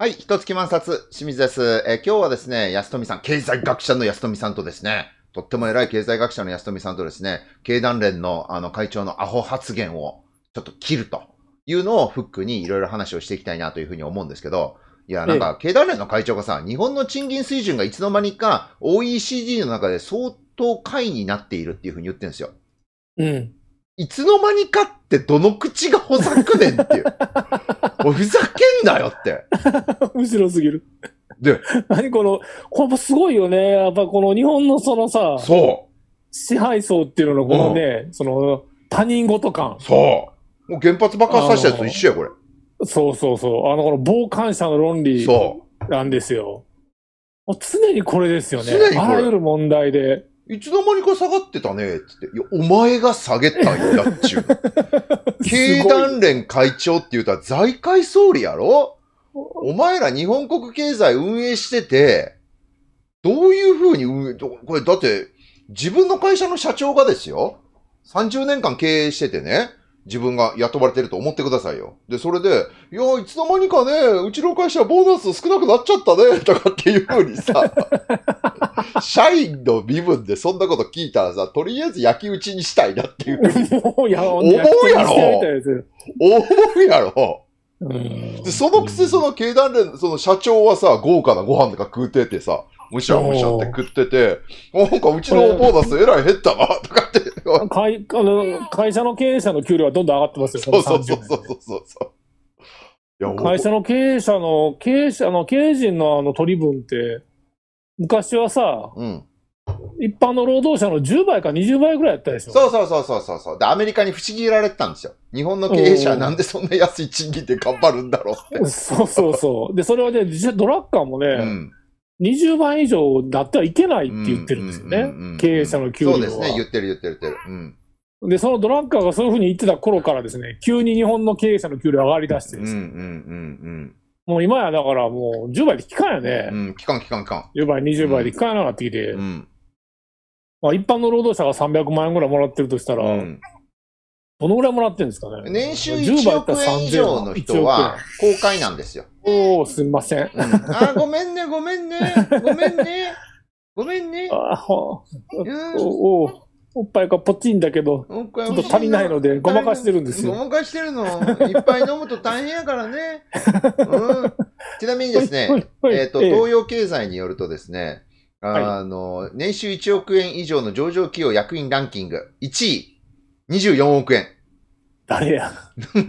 はい、一月万冊、清水です。えー、今日はですね、安富さん、経済学者の安富さんとですね、とっても偉い経済学者の安富さんとですね、経団連のあの会長のアホ発言をちょっと切るというのをフックにいろいろ話をしていきたいなというふうに思うんですけど、いや、なんか、経団連の会長がさ、日本の賃金水準がいつの間にか OECD の中で相当下位になっているっていうふうに言ってるんですよ。うん。いつの間にかってどの口がほざくねんっていう。おふざけんなよって。む しろすぎる。で、何この、これすごいよね。やっぱこの日本のそのさ、そう。支配層っていうののこのね、うん、その他人事感。そう。もう原発爆発させたやつと一緒や、これ。そうそうそう。あの、この傍観者の論理なんですよ。もう常にこれですよね。あらゆる問題で。いつの間にか下がってたね、つって。いや、お前が下げたんやっちゅう。経団連会長って言うたら財界総理やろお前ら日本国経済運営してて、どういうふうに運営、これだって、自分の会社の社長がですよ、30年間経営しててね、自分が雇われてると思ってくださいよ。で、それで、いや、いつの間にかね、うちの会社ボーナス少なくなっちゃったね、とかっていうふうにさ、社員の身分でそんなこと聞いたらさ、とりあえず焼き打ちにしたいなっていう思うろ。思うやろ思うやろで、そのくせその経団連、その社長はさ、豪華なご飯とか食うててさ、むしゃむしゃって食ってて、なんかうちのボーナスえらい減ったな、とかって会あの会社の経営者の給料はどんどん上がってますよ、そうそうそうそうそう会社の経営者の、経営者の、経営陣のあの取り分って、昔はさ、うん、一般の労働者の10倍か20倍ぐらいやったでしょ。そうそうそうそうそうで、アメリカに不思議られてたんですよ。日本の経営者はなんでそんな安い賃金で頑張るんだろうって。そうそうそう。で、それはね、実際ドラッカーもね、うん20万以上だってはいけないって言ってるんですよね。経営者の給料は。そうですね。言ってる言ってる言ってる。うんで、そのドラッカーがそういうふうに言ってた頃からですね、急に日本の経営者の給料上がりだしてですね。んもう今やだからもう10倍で効かんよね。うん、効かん効かん効かん。10倍、20倍で効かんようになってきて。うん。まあ一般の労働者が300万円ぐらいもらってるとしたら、うん、どのぐらいもらってるんですかね年収1億円以上の人は公開なんですよ。おおすみません。うん、あごめんね、ごめんね、ごめんね、ごめんね。あおおおっぱいがポチんだけど、ちょっと足りないので、ごまかしてるんですよ。ごまかしてるの。いっぱい飲むと大変やからね。うん、ちなみにですね、えっ、と、東洋経済によるとですね、あの、はい、年収1億円以上の上場企業役員ランキング、1位、24億円。誰や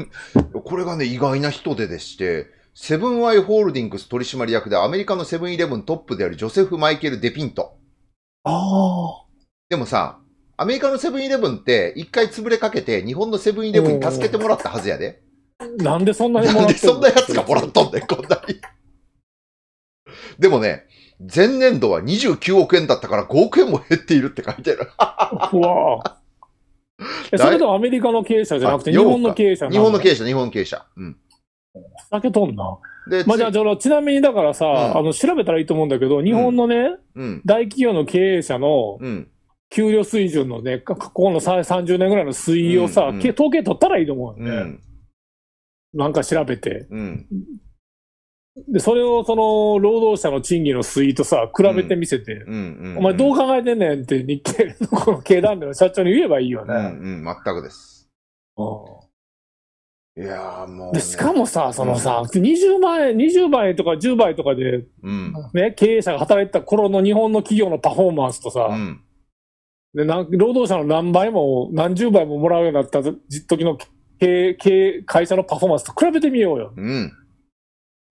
これがね、意外な人手でして、セブンアイ・ホールディングス取締役でアメリカのセブンイレブントップであるジョセフ・マイケル・デピント。ああ。でもさ、アメリカのセブンイレブンって一回潰れかけて日本のセブンイレブンに助けてもらったはずやで。なんでそんなにもらっなんでそんなやつがもらっとんねん、こんなに。でもね、前年度は29億円だったから5億円も減っているって書いてある。うわそれともアメリカの経営者じゃなくて、日本の経営者日本の経営者、日本経営者。うん。酒とんな。まあ、じゃあ、ちなみにだからさ、うん、あの、調べたらいいと思うんだけど、日本のね、うん、大企業の経営者の、給料水準のね、過去の30年ぐらいの推移をさ、うんうん、統計取ったらいいと思うよね。うん、なんか調べて。で、それをその、労働者の賃金の推移とさ、比べてみせて、お前どう考えてんねんって日経のこの経団連の社長に言えばいいよね。うん、うん、全くです。いやもう、ね、しかもさ、そのさ、うん、20万円、20倍とか10倍とかで、うん、ね、経営者が働いた頃の日本の企業のパフォーマンスとさ、うんで労働者の何倍も何十倍ももらうようになった時の経経会社のパフォーマンスと比べてみようよ。うん、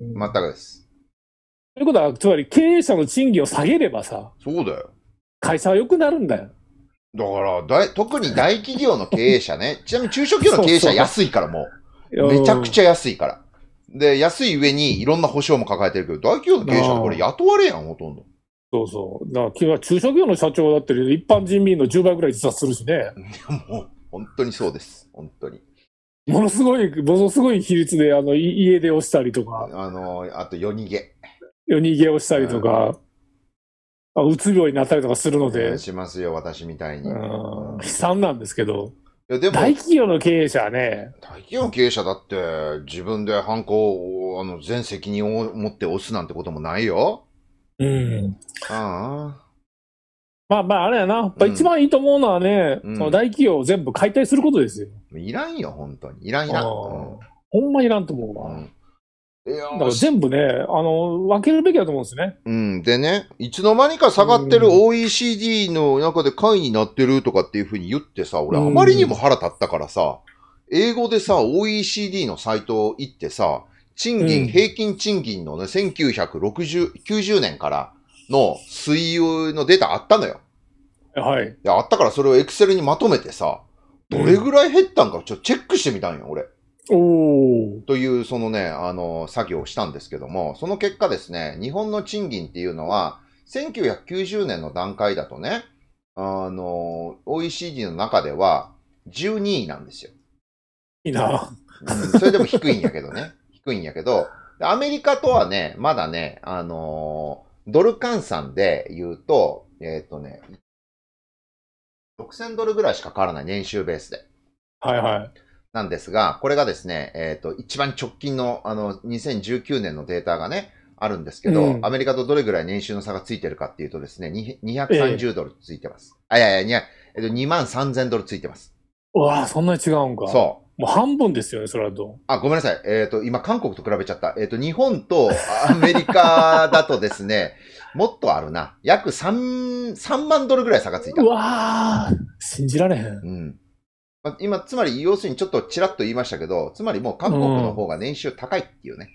全くです。ということは、つまり経営者の賃金を下げればさ、そうだよ。会社は良くなるんだよ。だから大、特に大企業の経営者ね。ちなみに中小企業の経営者安いからもう。めちゃくちゃ安いから。で、安い上にいろんな保証も抱えてるけど、大企業の経営者ってこれ雇われやん、ほとんど。そうそう。だから、中小企業の社長だって一般人民の10倍ぐらい自殺するしね。もう、本当にそうです。本当に。ものすごい、ものすごい比率で、あの、家出をしたりとか。あの、あと夜逃げ。夜逃げをしたりとか、うん、うつ病になったりとかするので。しますよ、私みたいに。悲惨なんですけど。いやでも大企業の経営者はね。大企業の経営者だって、自分で犯行を、あの、全責任を持って押すなんてこともないよ。うん。ああ。まあまあ、あれやな。やっぱ一番いいと思うのはね、うんその大企業を全部解体することですよ。いらんよ、本当に。いらんいらん。ほんまいらんと思うわ。うんだから全部ね、あの、分けるべきだと思うんですね。うん、でね、いつの間にか下がってる OECD の中で会になってるとかっていうふうに言ってさ、俺あまりにも腹立ったからさ、英語でさ、OECD のサイト行ってさ、賃う金、ん平均賃金のね、1960、90年からの水曜のデータあったのよ。はい。いや、あったからそれをエクセルにまとめてさ、どれぐらい減ったんかちょっとチェックしてみたんよ、俺。おという、そのね、あの、作業をしたんですけども、その結果ですね、日本の賃金っていうのは、1990年の段階だとね、あの、OECD の中では12位なんですよ。いいな、うん、それでも低いんやけどね。低いんやけど、アメリカとはね、まだね、あのドル換算で言うと、えっ、ー、とね、6000ドルぐらいしか変わらない年収ベースで。はいはい。なんですが、これがですね、えっ、ー、と、一番直近の、あの、2019年のデータがね、あるんですけど、うん、アメリカとどれぐらい年収の差がついてるかっていうとですね、230ドルついてます。えー、あ、いやいや、えっと、2万3000ドルついてます。うわあそんなに違うんか。そもう半分ですよね、それはと。あ、ごめんなさい。えっ、ー、と、今、韓国と比べちゃった。えっ、ー、と、日本とアメリカだとですね、もっとあるな。約3、3万ドルぐらい差がついた。うわー、信じられへん。うん。ま今、つまり、要するにちょっとちらっと言いましたけど、つまりもう韓国の方が年収高いっていうね。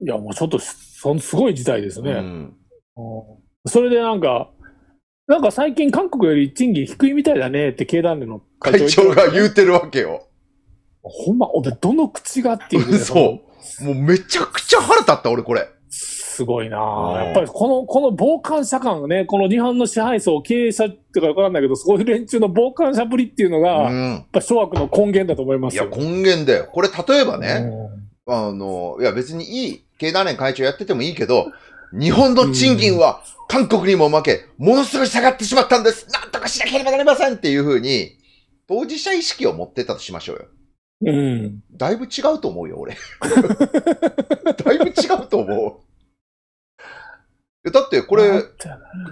うん、いや、もうちょっとそ、すごい事態ですね。うん。それでなんか、なんか最近韓国より賃金低いみたいだねって経団連の会長が言うてるわけよ。ほんま、おどの口がっていう。そう。もうめちゃくちゃ腹立った、俺、これ。すごいな、ぁ。やっぱりこの、この傍観者感ね、この日本の支配層、経営者ってかわかんないけど、そういう連中の傍観者ぶりっていうのが、うん、やっぱ諸悪の根源だと思いますいや、根源だよ。これ、例えばね、あの、いや、別にいい、経団連会長やっててもいいけど、日本の賃金は韓国にも負け、ものすごい下がってしまったんです。なんとかしなければなりませんっていうふうに、当事者意識を持ってたとしましょうよ。うん。だいぶ違うと思うよ、俺。だいぶ違うと思う。だってこれ、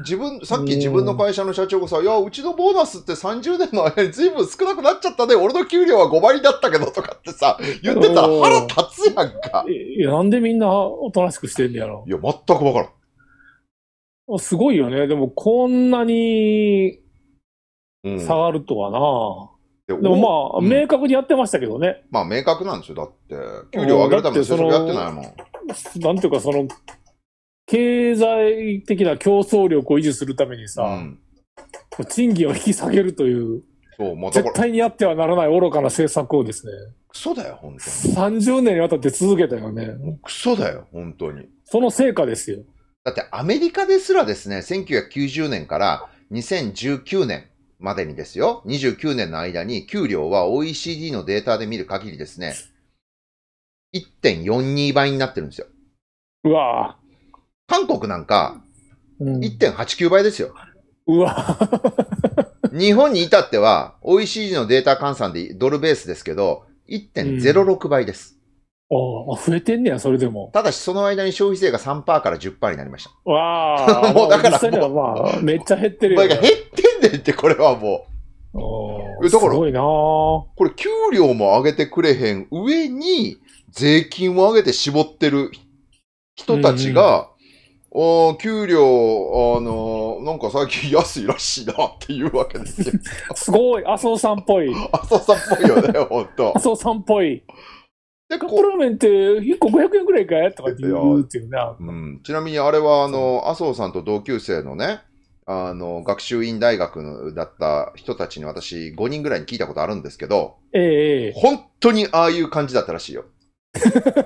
自分、さっき自分の会社の社長がさ、いや、うちのボーナスって30年の間に随分少なくなっちゃったね、俺の給料は5倍だったけどとかってさ、言ってたら腹立つやんか。いや、なんでみんなおとなしくしてんねやろ。いや、全くわからん。すごいよね。でも、こんなに、下がるとはな、うんでもまあ、うん明確にやってましたけどね。まあ明確なんですよ。だって。給料上げるために就職やってないもん。なんていうか、その、経済的な競争力を維持するためにさ、うん。賃金を引き下げるという、そう、もう絶対にやってはならない愚かな政策をですね、クソだよ、本当に。30年にわたって続けたよね。クソだよ、本当に。その成果ですよ。だってアメリカですらですね、1990年から2019年までにですよ、29年の間に給料は OECD のデータで見る限りですね、1.42倍になってるんですよ。うわぁ。韓国なんか、1.89倍ですよ。うわ日本に至っては、OECD のデータ換算でドルベースですけど、1.06倍です。うん、ああ、増えてんねや、それでも。ただし、その間に消費税が3%から10%になりました。わあ、もうだからう、めっちゃ減ってるよ、減ってねんって、これはもう。だから、これ給料も上げてくれへん上に、税金を上げて絞ってる人たちが、うんうん、給料、あのー、なんか最近安いらしいなっていうわけですよ。すごい、麻生さんっぽい。麻生さんっぽいよね、ほんと。麻生さんっぽい。で、カップラーメンって1個500円くらいかとかって言うっていうな、うん。ちなみにあれは、あの、麻生さんと同級生のね、あの、学習院大学だった人たちに私5人ぐらいに聞いたことあるんですけど、ええ本当にああいう感じだったらしいよ。え、だって麻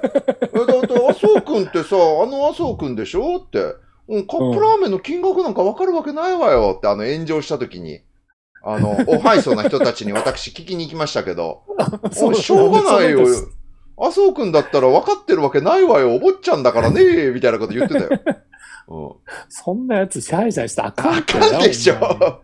生君ってさ、あの麻生君でしょって、うん、カップラーメンの金額なんかわかるわけないわよって、あの、炎上した時に。あの、おはいそうな人たちに私聞きに行きましたけど、そうしょうがないよ。麻生君だったら分かってるわけないわよ。お坊ちゃんだからね、みたいなこと言ってたよ。そんなやつシャイシャイしたらあかんあかんでしょ。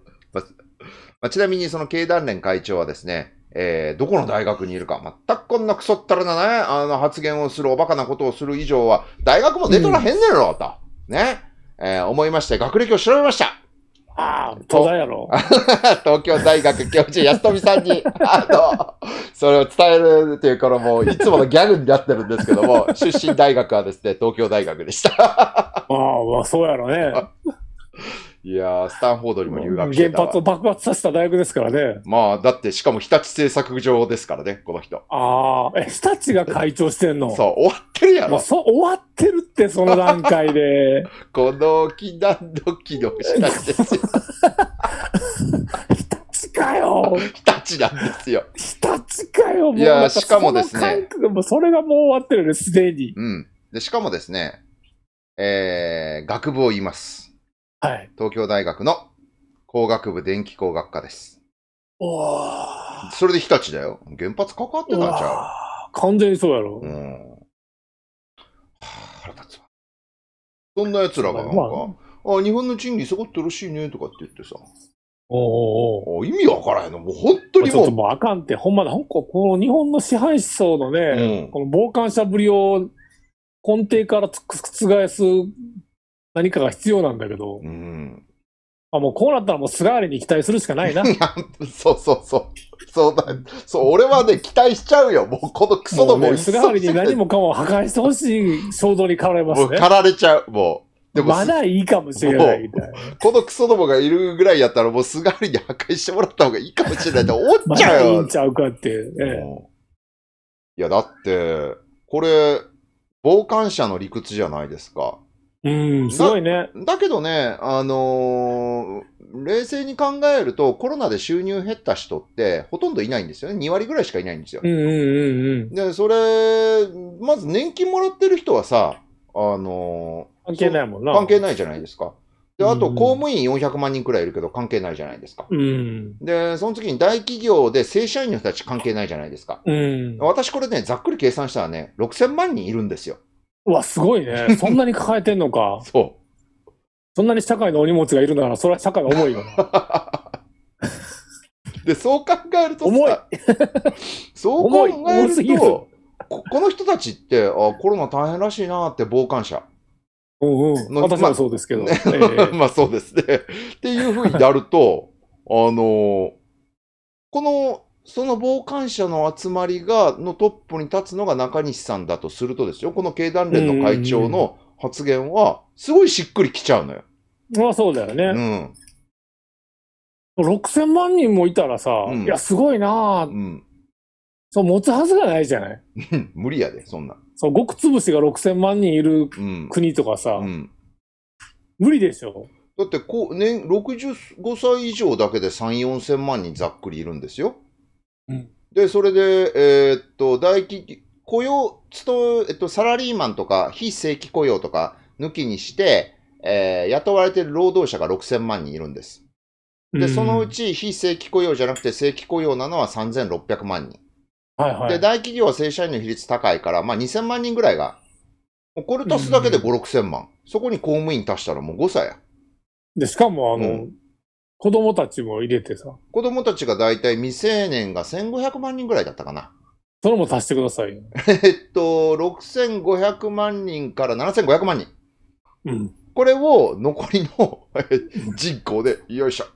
まあ、ちなみにその経団連会長はですね、えー、どこの大学にいるか、全くこんなクソったらなね、あの発言をするおバカなことをする以上は、大学も出とらへんねんろ、と、うん、ね、えー、思いまして、学歴を調べました。ああ、東大やろ。東京大学教授、安富さんに、あの、それを伝えるっていうからもう、いつものギャグになってるんですけども、出身大学はですね、東京大学でした。ああ、そうやろね。いやスタンフォードにも留学してた原発を爆発させた大学ですからね。まあ、だって、しかも日立製作所ですからね、この人。ああ、え、日立が会長してんの そう、終わってるやろ。そう、終わってるって、その段階で。この木だ、んどきの日立ですよ。日立かよ。日立なんですよ。日立かよ、もう。いやしかもですね。もうそれがもう終わってるね、すでに。うん。で、しかもですね、えー、学部を言います。はい。東京大学の工学部電気工学科です。おそれで日立だよ。原発かかってたんちゃう完全にそうやろ。うん。はあ、腹立つわ。そんな奴らがなんか、まあ、あ、日本の賃金下がってるしいね、とかって言ってさ。おお意味わからへんの。もう本当にもう。ちょっともうあかんって、ほんまだ。なんかこの日本の支配思想のね、うん、この傍観者ぶりを根底から覆す何かが必要なんだけど、うん、あもうこうなったらもう菅原に期待するしかないな。そうそうそう。そうだ、そう、俺はね、期待しちゃうよ。もうこのクソどもも、ね、菅原に何もかも破壊してほしい衝動に駆られますね。もう駆られちゃう、もう。でもまだいいかもしれないみたいな。このクソどもがいるぐらいやったら、もう菅原に破壊してもらった方がいいかもしれないって思っちゃうよ。まだいいんちゃうかって。ええ、いや、だって、これ、傍観者の理屈じゃないですか。うん、すごいね。だけどね、あのー、冷静に考えると、コロナで収入減った人って、ほとんどいないんですよね。2割ぐらいしかいないんですよ。うんうんうんうん。で、それ、まず年金もらってる人はさ、あのー、関係ないもんな。関係ないじゃないですか。で、あと、公務員400万人くらいいるけど、関係ないじゃないですか。うん、で、その次に大企業で正社員の人たち関係ないじゃないですか。うん、私これね、ざっくり計算したらね、6000万人いるんですよ。うわ、すごいね。そんなに抱えてんのか。そう。そんなに社会のお荷物がいるなら、それは社会が重いよな。で、そう考えると重い。そう考えると、ここの人たちって、あ、コロナ大変らしいなって傍観者。うんうん。私もそうですけど。まあ、ねえー、まあそうですね。っていうふうになると、あのー、このその傍観者の集まりが、のトップに立つのが中西さんだとするとですよ、この経団連の会長の発言は、すごいしっくりきちゃうのよ。まあそうだよね。うん。6000万人もいたらさ、うん、いや、すごいなぁ、うん、そう、持つはずがないじゃない 無理やで、そんな。そう、ごくつぶしが6000万人いる国とかさ、うん、無理でしょ。だってこう、ね、65歳以上だけで3、4000万人ざっくりいるんですよ。で、それで、えー、っと、大企業、雇用、えっと、サラリーマンとか、非正規雇用とか抜きにして、えー、雇われてる労働者が6000万人いるんです。で、そのうち非正規雇用じゃなくて正規雇用なのは3600万人。はいはい、で、大企業は正社員の比率高いから、まあ2000万人ぐらいが、これ足すだけで5、6000万。そこに公務員足したらもう誤歳や。で、しかもあの、うん、子供たちも入れてさ。子供たちが大体未成年が1500万人ぐらいだったかな。それも足してくださいよ。えっと、6500万人から7500万人。うん。これを残りの 人口で、よいしょ。い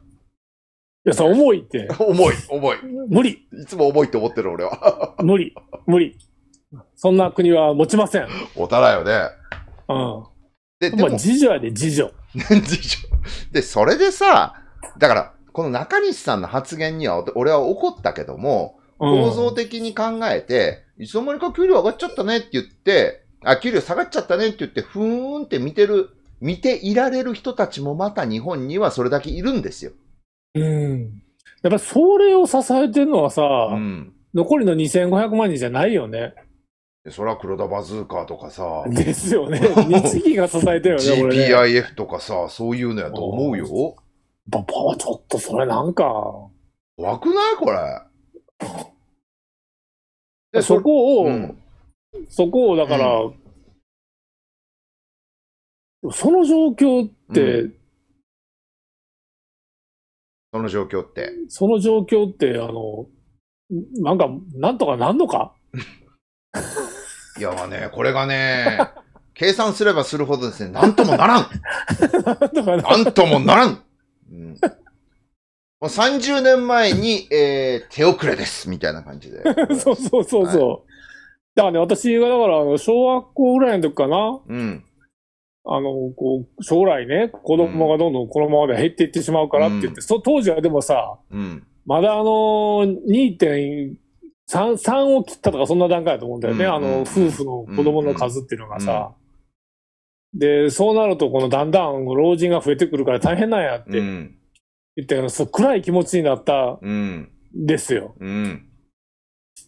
や、さ、重いって。重い、重い。無理。いつも重いって思ってる、俺は。無理、無理。そんな国は持ちません。おたらよね。うん。で、でも、まあ、次女やで、次女。次 女。で、それでさ、だから、この中西さんの発言には俺は怒ったけども、構造的に考えて、いつの間にか給料上がっちゃったねって言って、あ、給料下がっちゃったねって言って、ふーんって見てる、見ていられる人たちもまた日本にはそれだけいるんですよ。うん。やっぱそれを支えてるのはさ、うん、残りの2500万人じゃないよね。そは黒田バズーカーとかさ。ですよね。日銀が支えたよね、ね。GPIF とかさ、そういうのやと思うよ。パパはちょっとそれなんか。怖くないこれ。で、そこを、うん、そこをだから、うん、その状況って、うん、その状況って。その状況って、あの、なんか、なんとかなんのかいやまあね、これがね、計算すればするほどですね、なんともならん なんともならんうん、もう30年前に、えー、手遅れです、みたいな感じで。そうそうそうそう。はい、だからね、私が、だから、小学校ぐらいの時かな。うん。あの、こう、将来ね、子供がどんどんこのままで減っていってしまうからって言って、うん、そ当時はでもさ、うん、まだあの、2.3、を切ったとかそんな段階だと思うんだよね、うんあの、夫婦の子供の数っていうのがさ。で、そうなると、このだんだん老人が増えてくるから大変なんやって言ったような、暗い気持ちになったんですよ。うん、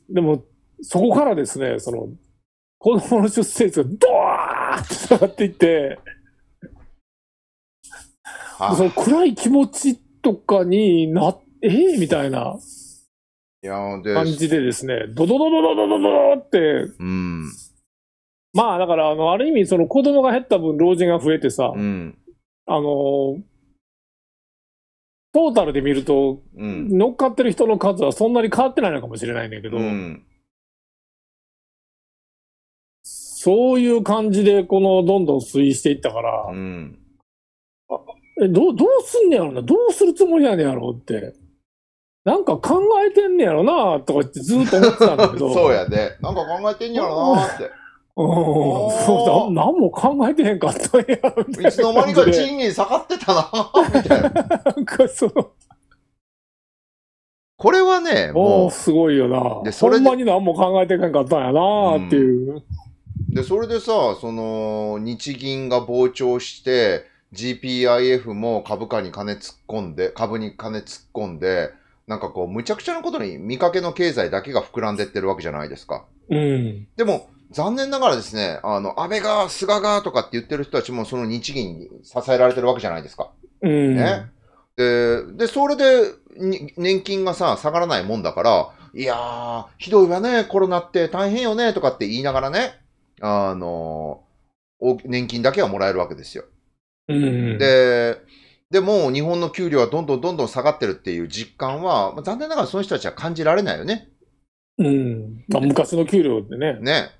でも、そこからですね、その、子供の出生率がドワーッと下がっていって、その暗い気持ちとかになっええー、みたいな感じでですね、ドドドドドドドドって、うん、まあ、だから、あの、ある意味、その子供が減った分、老人が増えてさ、うん、あの、トータルで見ると、乗っかってる人の数はそんなに変わってないのかもしれないんだけど、うん、そういう感じで、この、どんどん推移していったから、えどどうすんねやろな、どうするつもりやねやろって。なんか考えてんねやろなとかってずっと思ってたんだけど。そうやで。なんか考えてんねやろなって。おそうだ、何も考えてへんかったやいつの間にか賃金下がってたな、みたいな。なんかその。これはね、もう。すごいよな。で、それほんまに何も考えてへんかったんやな、っていう、うん、で、それでさ、その、日銀が膨張して、GPIF も株価に金突っ込んで、株に金突っ込んで、なんかこう、むちゃくちゃなことに見かけの経済だけが膨らんでってるわけじゃないですか。うん。でも、残念ながらですね、あの、安倍が、菅がとかって言ってる人たちもその日銀に支えられてるわけじゃないですか。うん。ね。で、でそれで、年金がさ、下がらないもんだから、いやー、ひどいわね、コロナって大変よね、とかって言いながらね、あの、年金だけはもらえるわけですよ。うん。で、でも日本の給料はどんどんどんどん下がってるっていう実感は、残念ながらその人たちは感じられないよね。うん。昔の給料ってね。ね。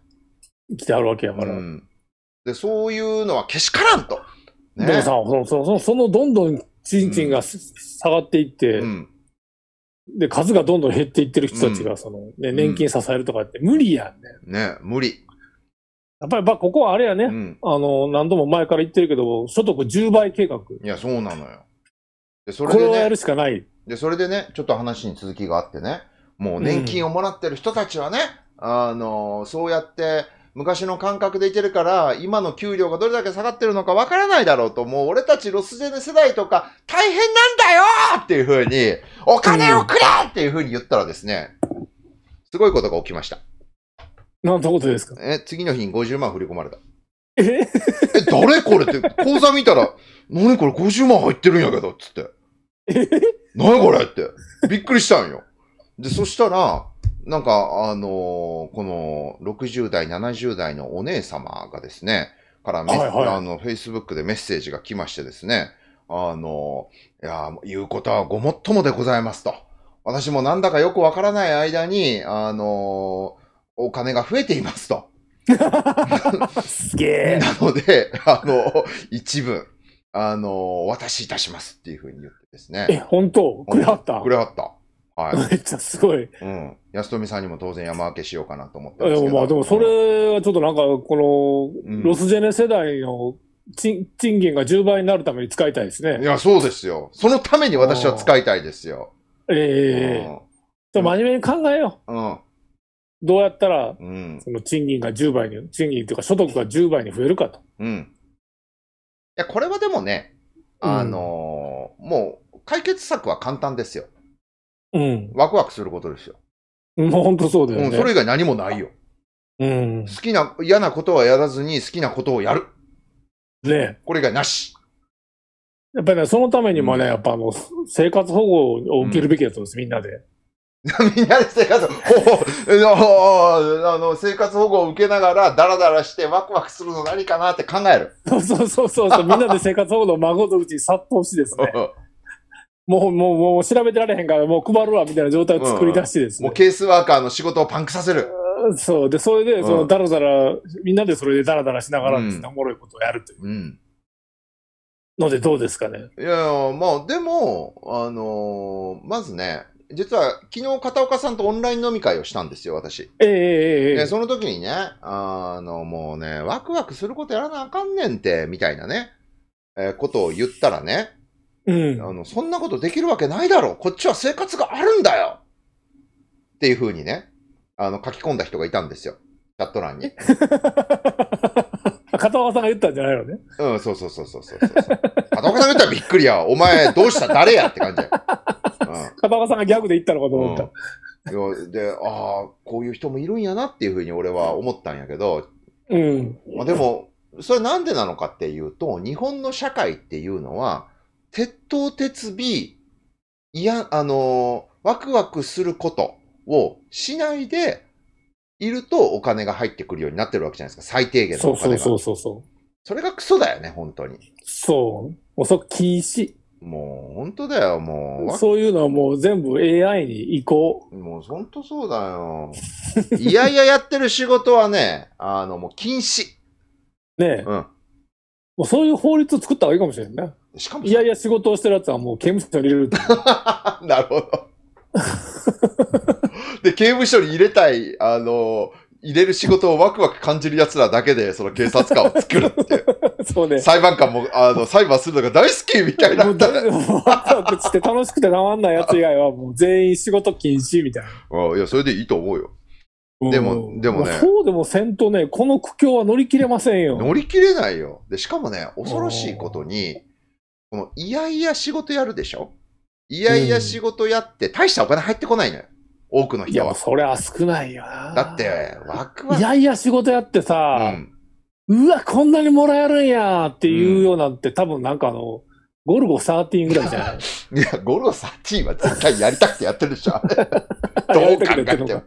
来てはるわけやから。うん、で、そういうのはけしからんと。ね、でもさ、そそそそのどんどん賃金が、うん、下がっていって、うん、で、数がどんどん減っていってる人たちが、その、ね、年金支えるとかって無理やんね。ね、無理。やっぱり、まあ、ここはあれやね、うん、あの、何度も前から言ってるけど、所得10倍計画。いや、そうなのよ。で、それで、ね、これをやるしかない。で、それでね、ちょっと話に続きがあってね、もう年金をもらってる人たちはね、うん、あの、そうやって、昔の感覚でいけるから、今の給料がどれだけ下がってるのかわからないだろうと、もう俺たちロスジェネ世代とか、大変なんだよっていうふうに、お金をくれっていうふうに言ったらですね、すごいことが起きました。なんてことですかえ、次の日に50万振り込まれた。え え、誰これって、口座見たら、何これ50万入ってるんやけど、つって。え何これって。びっくりしたんよ。で、そしたら、なんか、あのー、この60代、70代のお姉様がですね、からメ、はいはい、あの、Facebook でメッセージが来ましてですね、あのー、いや、言うことはごもっともでございますと。私もなんだかよくわからない間に、あのー、お金が増えていますと。すげえ。なので、あの、一部、あの、お渡しいたしますっていうふうに言ってですね。え、本当くれはったくれはった。はい。めっちゃすごい。うん。安富さんにも当然山分けしようかなと思ってますけど。まあでもそれはちょっとなんか、この、ロスジェネ世代の賃賃金が10倍になるために使いたいですね。いや、そうですよ。そのために私は使いたいですよ。ええち真面目に考えよううん。どうやったら、その賃金が10倍に、賃金というか所得が10倍に増えるかと。うん。いや、これはでもね、あのーもう、解決策は簡単ですよ。うん。ワクワクすることですよ。もう本当そうだよね。うん、それ以外何もないよ。うん。好きな、嫌なことはやらずに好きなことをやる。ねこれ以外なし。やっぱりね、そのためにもね、うん、やっぱあの、生活保護を受けるべきだと思うんです、みんなで。みんなで生活保護あの、生活保護を受けながら、だらだらしてワクワクするの何かなって考える。そうそうそうそう、みんなで生活保護の孫のうちに殺到しですね。もう、もう、もう調べてられへんから、もう配るわ、みたいな状態を作り出してですね、うんもうケースワーカーの仕事をパンクさせる。そう。で、それで、その、だらだら、みんなでそれでだらだらしながらですね、うん、おもろいことをやるという。うん。ので、どうですかね。いやいや、まあ、でも、あのー、まずね、実は昨日片岡さんとオンライン飲み会をしたんですよ、私。えー、えー、えその時にね、あの、もうね、ワクワクすることやらなあかんねんって、みたいなね、えー、ことを言ったらね、うん、あの、そんなことできるわけないだろう。こっちは生活があるんだよっていうふうにね、あの、書き込んだ人がいたんですよ。チャット欄に。片岡さんが言ったんじゃないのね。うん、そうそうそうそうそうそう。片岡さんが言ったらびっくりや。お前、どうした誰やって感じや。うん、片岡さんがギャグで言ったのかと思った。うん、で、ああ、こういう人もいるんやなっていうふうに俺は思ったんやけど、うん。まあでも、それなんでなのかっていうと、日本の社会っていうのは、鉄頭鉄尾、いや、あのワクワクすることをしないでいるとお金が入ってくるようになってるわけじゃないですか。最低限のお金が。そうそうそうそう。それがクソだよね、本当に。そう。遅く禁止。もう本当だよ、もう。そういうのはもう全部 AI に移行。もう本当そうだよ。いやいややってる仕事はね、あの、もう禁止。ねえ。うん。もうそういう法律を作った方がいいかもしれなね。しかもいやいや、仕事をしてるやつはもう刑務所に入れる。なるほど。で、刑務所に入れたい、あの、入れる仕事をワクワク感じる奴らだけで、その警察官を作るっていう。そうね。裁判官も、あの、裁判するのが大好きみたいな。ワクワクして楽しくてたまんない奴以外は、もう全員仕事禁止みたいな。あいや、それでいいと思うよ。でも、でもね。そうでもせんとね、この苦境は乗り切れませんよ。乗り切れないよ。で、しかもね、恐ろしいことに、この、いやいや仕事やるでしょいやいや仕事やって、大したお金入ってこないのよ。多くの人は。それは少ないよな。だって、ワクワいやいや仕事やってうさ、んうわ、こんなにもらえるんやっていうようなんて、多分なんかあの、ゴルゴ13ぐらいじゃない いや、ゴルサ1ーは絶対やりたくてやってるでしょ。どう考えても。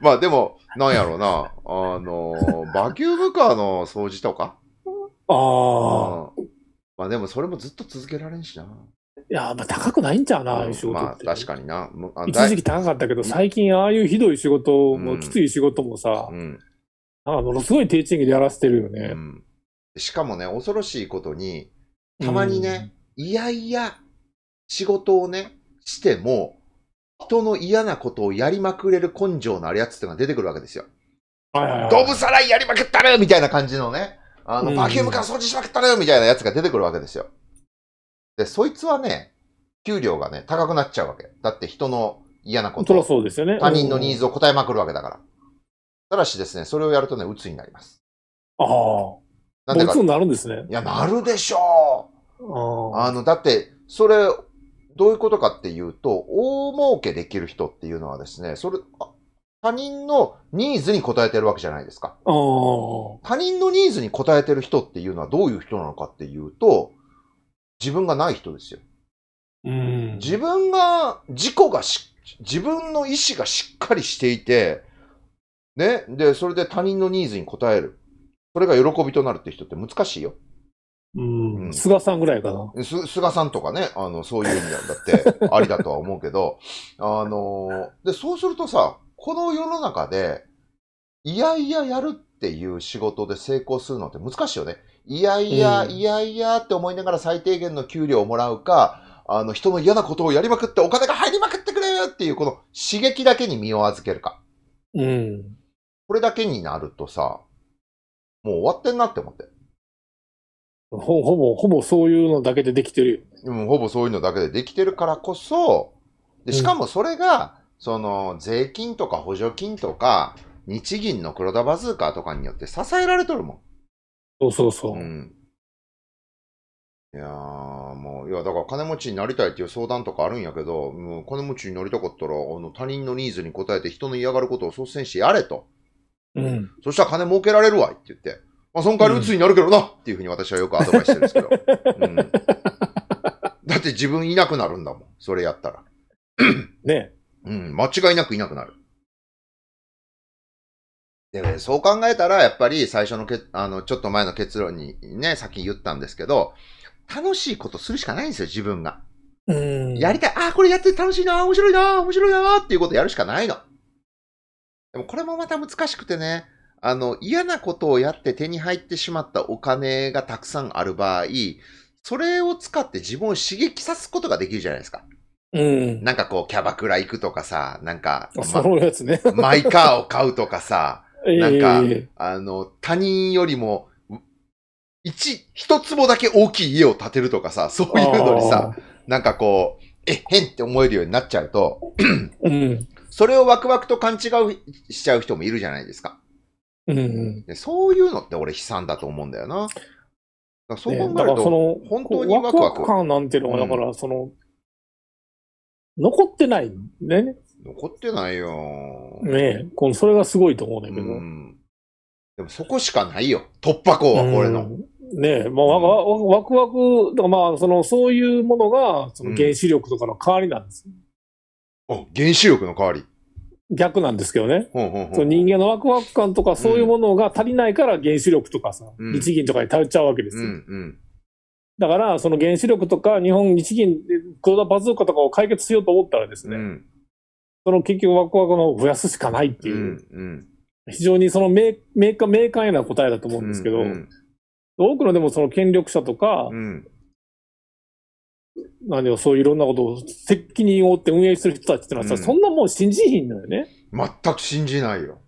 まあでも、なんやろうな。あの、バキュームカーの掃除とかああ、うんまあでもそれもずっと続けられんしな。いや、まあ高くないんちゃうな、うん、仕事まあ確かにな。一時期高かったけど、最近ああいうひどい仕事も、うん、きつい仕事もさ、うん、ものすごい低賃金でやらせてるよね。うん、しかもね、恐ろしいことに、たまにね、いやいや仕事をね、しても、人の嫌なことをやりまくれる根性のあるやつっていうのが出てくるわけですよ。はいはいはい、ドブさらいやりまくったるみたいな感じのね。あの、バキュームから掃除しまくったらよみたいなやつが出てくるわけですよ。で、そいつはね、給料がね、高くなっちゃうわけ。だって人の嫌なこと。そうですよね。他人のニーズを答えまくるわけだから。ただしですね、それをやるとね、鬱になります。ああ。なんでか。鬱になるんですね。いや、なるでしょう。ああの、だって、それ、どういうことかっていうと、大儲けできる人っていうのはですね、それ、他人のニーズに応えてるわけじゃないですか。他人のニーズに応えてる人っていうのはどういう人なのかっていうと、自分がない人ですよ。うん自分が、自己がし、自分の意思がしっかりしていて、ね、で、それで他人のニーズに応える。それが喜びとなるって人って難しいよ。うん、うん、菅さんぐらいかな。す、菅さんとかね、あの、そういう意味なんだって、ありだとは思うけど、あの、で、そうするとさ、この世の中で、いやいややるっていう仕事で成功するのって難しいよね。いやいや、いやいやって思いながら最低限の給料をもらうか、あの、人の嫌なことをやりまくってお金が入りまくってくれっていう、この刺激だけに身を預けるか。うん。これだけになるとさ、もう終わってんなって思って。ほほぼ、ほぼそういうのだけでできてるよ、うん、ほぼそういうのだけでできてるからこそ、でしかもそれが、その税金とか補助金とか、日銀の黒田バズーカーとかによって支えられとるもん。そうそうそう。うん、いやー、もう、いや、だから金持ちになりたいっていう相談とかあるんやけど、もう金持ちになりたかったら、あの他人のニーズに応えて人の嫌がることを率先してやれと。うん。そしたら金儲けられるわいって言って、まあ、その代わ鬱になるけどな、っていうふうに私はよくアドバイスしてるんですけど。うん。だって自分いなくなるんだもん、それやったら。ねうん、間違いなくいなくなる。で、ね、そう考えたら、やっぱり最初のけ、あの、ちょっと前の結論にね、さっき言ったんですけど、楽しいことするしかないんですよ、自分が。うん。やりたい、ああ、これやって楽しいな、面白いな、面白いな、っていうことやるしかないの。でもこれもまた難しくてね、あの、嫌なことをやって手に入ってしまったお金がたくさんある場合、それを使って自分を刺激さすことができるじゃないですか。うん。なんかこう、キャバクラ行くとかさ、なんか、ま、そうやつね。マイカーを買うとかさ、なんか、あの、他人よりも、一、一坪だけ大きい家を建てるとかさ、そういうのにさ、なんかこう、え、変って思えるようになっちゃうと、うん、それをワクワクと勘違いしちゃう人もいるじゃないですか。うん、うん、そういうのって俺悲惨だと思うんだよな。そう考なると、本当にワクワク。ワクワク感なんていうのだから、その、残ってないよね。残ってないよ。ねえ、この、それがすごいと思うんだけど。でもそこしかないよ。突破口はこれの。ねえ、まあ、わ、わ、ワクワク、とかまあ、その、そういうものが、その原子力とかの代わりなんです、よ。あ、原子力の代わり逆なんですけどね。うその人間のワクワク感とかそういうものが足りないから原子力とかさ、日銀とかに頼っちゃうわけですよ。うんだから、その原子力とか日本日銀、黒田バズーカとかを解決しようと思ったらですね、うん、その結局わくわくの増やすしかないっていう、うんうん、非常にその明明明快な答えだと思うんですけど、うんうん、多くのでもその権力者とか、うん、何をそういろんなことを責任を負って運営する人たちってのはさ、うん、そんなもう信じひんのよね。全く信じないよ。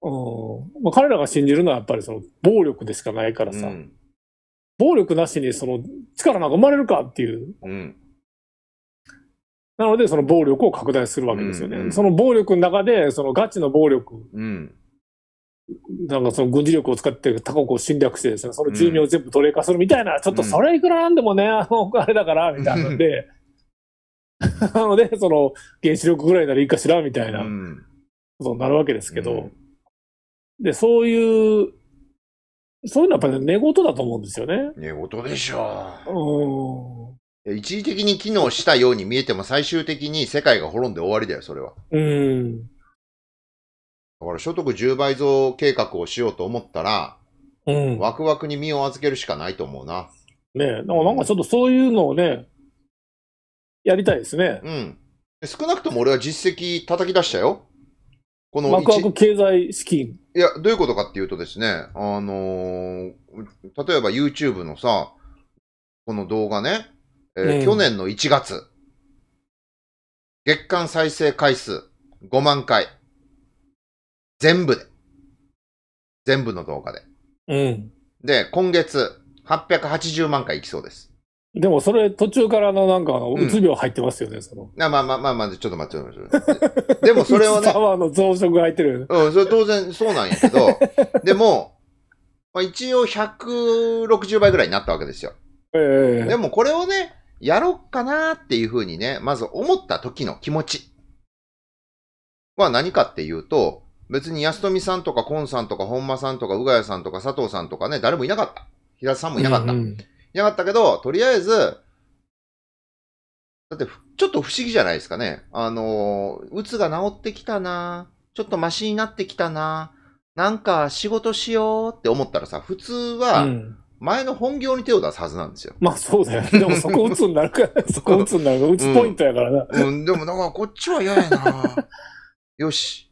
うんまあ、彼らが信じるのはやっぱりその暴力でしかないからさ。うん暴力なしにその力なんか生まれるかっていう。うん、なので、その暴力を拡大するわけですよね。うんうん、その暴力の中で、そのガチの暴力、うん、なんかその軍事力を使って他国を侵略してですね、その住民を全部奴隷化するみたいな、うん、ちょっとそれいくらなんでもね、あの、あれだから、みたいなので、なので、その原子力ぐらいならいいかしら、みたいなことになるわけですけど、で、そういうそういうのはやっぱり寝言だと思うんですよね。寝言でしょう。一時的に機能したように見えても最終的に世界が滅んで終わりだよ、それは。うん。だから所得10倍増計画をしようと思ったら、うん。ワクワクに身を預けるしかないと思うな。ねえ、なんかちょっとそういうのをね、やりたいですね。うん。少なくとも俺は実績叩き出したよ。このワクワク経済いや、どういうことかっていうとですね、あのー、例えば YouTube のさ、この動画ね、えーえー、去年の1月、月間再生回数5万回。全部で。全部の動画で。うん。で、今月880万回いきそうです。でもそれ途中からのなんか、うつ病入ってますよね、うん、その。まあまあまあまあ、ちょっと待ってください。でもそれをね。タワーの増殖が入ってる。うん、それ当然そうなんやけど、でも、まあ、一応160倍ぐらいになったわけですよ。えー、でもこれをね、やろっかなっていうふうにね、まず思った時の気持ちは何かっていうと、別に安富さんとかコンさんとか本間さんとか宇賀谷さんとか佐藤さんとかね、誰もいなかった。平田さんもいなかった。うんうんやがったけど、とりあえず、だって、ちょっと不思議じゃないですかね。あの、うつが治ってきたなちょっとマシになってきたななんか仕事しようって思ったらさ、普通は、前の本業に手を出すはずなんですよ。うん、まあそうだよ、ね。でもそこ打つになるから、そこ打つになるから、打つポイントやからな。うん、うん、でもなんかこっちは嫌やなよし。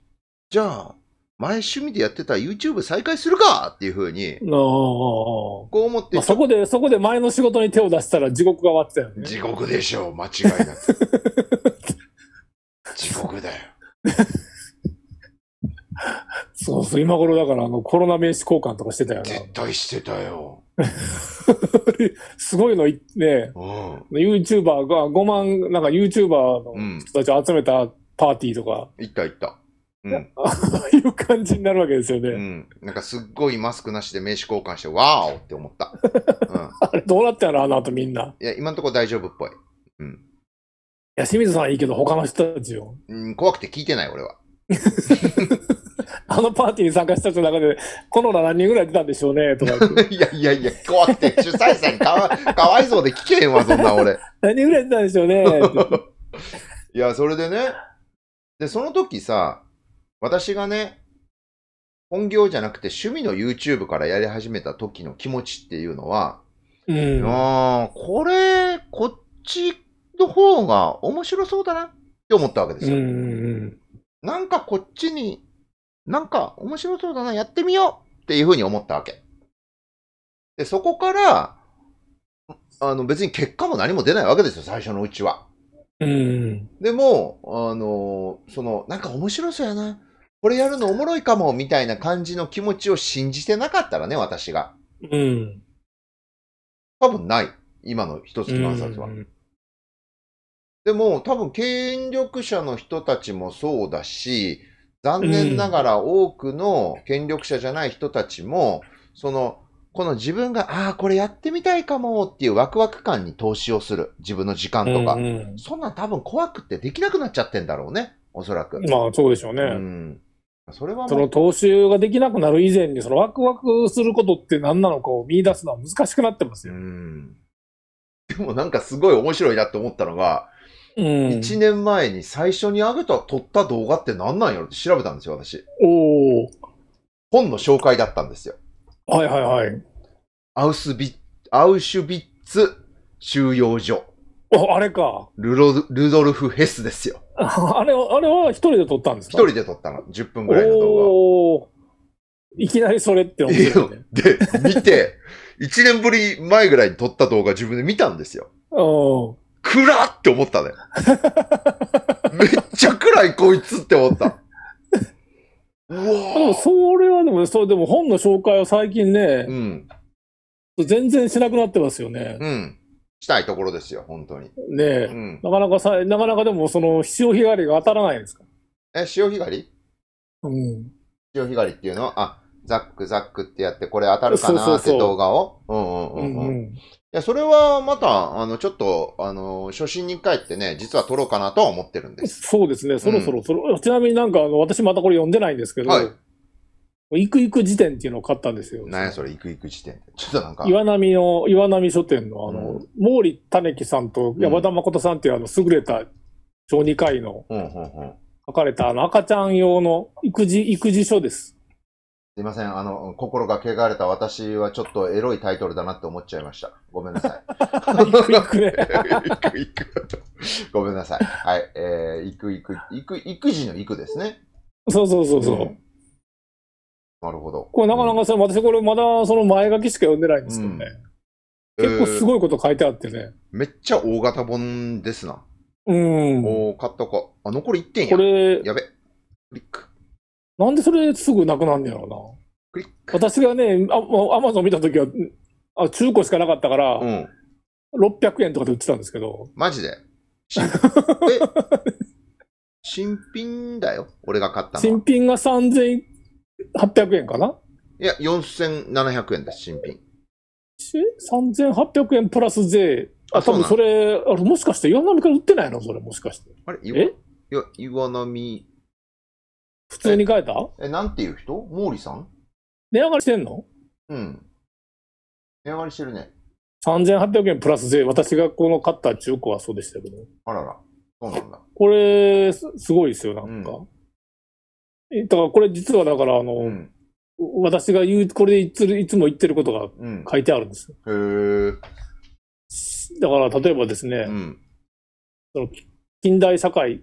じゃあ、前趣味でやってた YouTube 再開するかっていうふうに、こう思って、まあ、そこで、そこで前の仕事に手を出したら地獄が終わってたよね。地獄でしょう、間違いなく。地獄だよ。そうそう、今頃だからあのコロナ名刺交換とかしてたよね。絶対してたよ。すごいの、ね、うん、YouTuber が5万、なんか YouTuber の人たちを集めたパーティーとか。行った行った。ああ いう感じになるわけですよね。うん。なんかすっごいマスクなしで名刺交換して、わーおって思った。うん、あれどうなったんやろ、あの後みんな。いや、今のところ大丈夫っぽい。うん。いや、清水さんいいけど、他の人たちよ。うん、怖くて聞いてない、俺は。あのパーティーに参加した人の中で、コロナ何人ぐらい出たんでしょうね、とか。いやいやいや、怖くて、主催者にかわかわいそうで聞けへんわ、そんな俺。何人ぐらい出たんでしょうね。いや、それでね、で、その時さ、私がね、本業じゃなくて趣味の YouTube からやり始めた時の気持ちっていうのは、うん、あこれ、こっちの方が面白そうだなって思ったわけですよ。うん、なんかこっちに、なんか面白そうだな、やってみようっていうふうに思ったわけ。で、そこから、あの別に結果も何も出ないわけですよ、最初のうちは。うん、でも、あの、その、なんか面白そうやな。これやるのおもろいかも、みたいな感じの気持ちを信じてなかったらね、私が。うん。多分ない。今の一の万冊は。うん、でも、多分、権力者の人たちもそうだし、残念ながら多くの権力者じゃない人たちも、その、この自分が、ああ、これやってみたいかもっていうワクワク感に投資をする。自分の時間とか。うんうん、そんなん多分怖くてできなくなっちゃってんだろうね。おそらく。まあ、そうでしょうね。うん。それは、その投資ができなくなる以前に、そのワクワクすることって何なのかを見出すのは難しくなってますよ。うん。でもなんかすごい面白いなって思ったのが、うん、1年前に最初に上げた、撮った動画って何なんやろって調べたんですよ、私。おお。本の紹介だったんですよ。はいはいはい。アウスビアウシュビッツ収容所。お、あれか。ルロルドルフ・ヘスですよ。あれあれは一人で撮ったんですか一人で撮ったの。10分ぐらいの動画。いきなりそれって思って、ね、で、見て、1 年ぶり前ぐらいに撮った動画自分で見たんですよ。暗って思ったね。めっちゃ暗いこいつって思った。うでも、それはでも、それでも本の紹介は最近ね、うん、全然しなくなってますよね。うん。したいところですよ、本当に。ねえ、うん、なかなかさ、なかなかでも、その、潮干狩りが当たらないんですかえ、潮干狩りうん。潮干狩りっていうのは、あ、ザックザックってやって、これ当たるかなって動画を。うんうんうんいや、それはまた、あの、ちょっと、あの、初心に帰ってね、実は撮ろうかなとは思ってるんです。そうですね、そろそろ、そろ、ちなみになんか、あの、私またこれ読んでないんですけど、はい、行く行く辞典っていうのを買ったんですよ。何やそれ、行く行く辞典って。ちょっとなんか。岩波の、岩波書店の、あの、毛利種木さんと山田誠さんっていう、あの、優れた小児科医の、書かれた、あの、赤ちゃん用の育児、育児書です。すいません。あの、心が汚れた私はちょっとエロいタイトルだなって思っちゃいました。ごめんなさい。行 く行 く。行くごめんなさい。はい。えー、行く行く、行く、育児の行くですね。そうそうそうそう。うん、なるほど。これなかなかさ、うん、私これまだその前書きしか読んでないんですけどね。うん、結構すごいこと書いてあってね。めっちゃ大型本ですな。うん。おー、買ったか。あ、残り1点や。これ、やべ。クリック。なんでそれすぐなくなんねやろうな。私がね、アマゾン見たときはあ、中古しかなかったから、うん、600円とかで売ってたんですけど。マジで え新品だよ、俺が買ったの。新品が3800円かないや、4700円です、新品。3800円プラス税。あ、多分それ、あれもしかして岩波から売ってないのそれ、もしかして。あれ、岩波普通に書いたえ、なんていう人毛利さん値上がりしてんのうん。値上がりしてるね。?3800 円プラス税。私がこの買った中古はそうでしたけど。あらら。そうなんだ。これ、すすごいですよ、なんか。えだからこれ実はだから、あの、うん。私が言う、これでいついつも言ってることが書いてあるんですよ。へーだから例えばですね、うん。その近代社会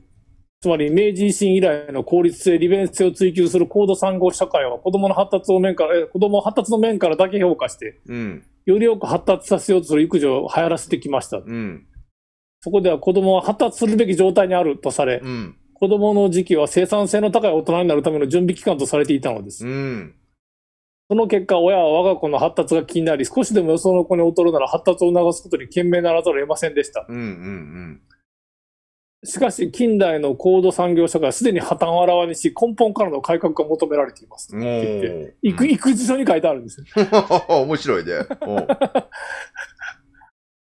つまり明治維新以来の効率性、利便性を追求する高度産業社会は子供の発達を面から、子供発達の面からだけ評価して、うん、よりよく発達させようとする育児を流行らせてきました。うん、そこでは子供は発達するべき状態にあるとされ、うん、子供の時期は生産性の高い大人になるための準備期間とされていたのです。その結果、親は我が子の発達が気になり、少しでもよその子に劣るなら発達を促すことに懸命ならざるを得ませんでした。うんうんうんしかし近代の高度産業社会はすでに破綻をあらわにし、根本からの改革が求められています。って言って、育辞書に書いてあるんですよ。面白いね。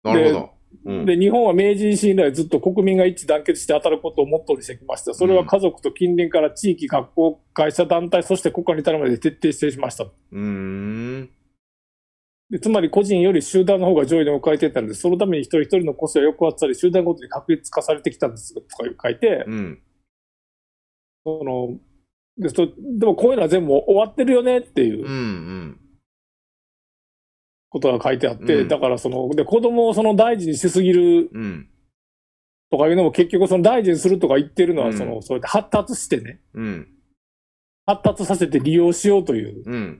なるほど。で、日本は明治維新以来ずっと国民が一致団結して当たることをモットーにしてきました。それは家族と近隣から地域、学校、会社、団体、そして国家に至るまで徹底してしました。うん。でつまり個人より集団の方が上位に置かれてたんで、そのために一人一人の個性をあったり、集団ごとに確立化されてきたんですとか書いて、うん、そのででもこういうのは全部終わってるよねっていう。うんうんことが書いてあって、うん、だからそので子供をその大事にしすぎるとかいうのも結局その大事にするとか言ってるのはその、うん、そうやって発達してね、うん、発達させて利用しようという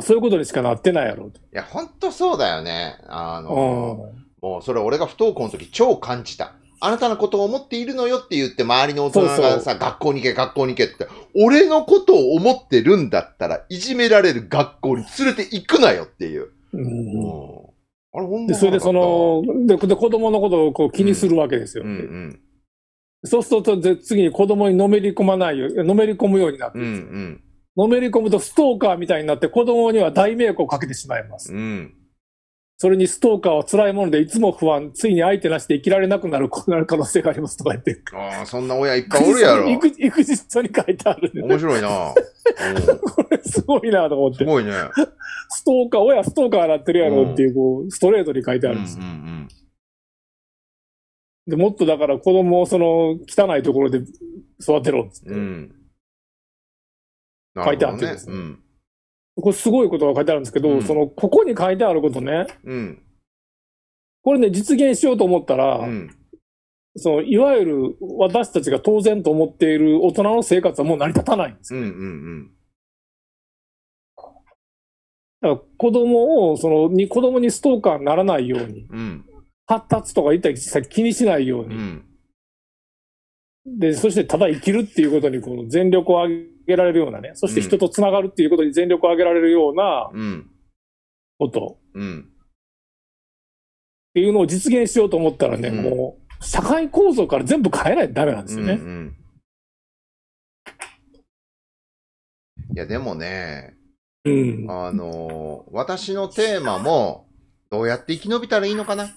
そういうことにしかなってないやろういや、ほんとそうだよね。あの、うん、もうそれ俺が不登校の時超感じた。あなたのことを思っているのよって言って周りの大人がさ、そうそう学校に行け、学校に行けって、俺のことを思ってるんだったら、いじめられる学校に連れて行くなよっていう。うん、うんあれ、ほんで、それで、その、で、で子供のことをこう気にするわけですよ。うんうんうん、そうすると、次に子供にのめり込まないよのめり込むようになってるんですよ。うんうんのめり込むとストーカーみたいになって子供には大迷惑をかけてしまいます。うん、それにストーカーは辛いものでいつも不安、ついに相手なしで生きられなくなる、こうなる可能性がありますとか言って。ああ、そんな親一回おるやろ。育育児書に書いてある、ね。面白いな これすごいなと思って。すごいね。ストーカー、親ストーカーなってるやろっていう、こう、ストレートに書いてあるんです、うんうん、でもっとだから子供をその汚いところで育てろっって。うん書いてあってですね。うん、これすごいことが書いてあるんですけど、うん、その、ここに書いてあることね、うん、これね、実現しようと思ったら、その、いわゆる私たちが当然と思っている大人の生活はもう成り立たないんですよ。うんうんうん子供を、その、に、子供にストーカーにならないように、うん、発達とか言ったり気にしないように、うん、で、そしてただ生きるっていうことにこの全力を挙げられるようなね、そして人とつながるっていうことに全力を挙げられるようなこと、っていうのを実現しようと思ったらね、うん、もう社会構造から全部変えないとダメなんですよね。うんうんいや、でもね、うん、あの、私のテーマも、どうやって生き延びたらいいのかな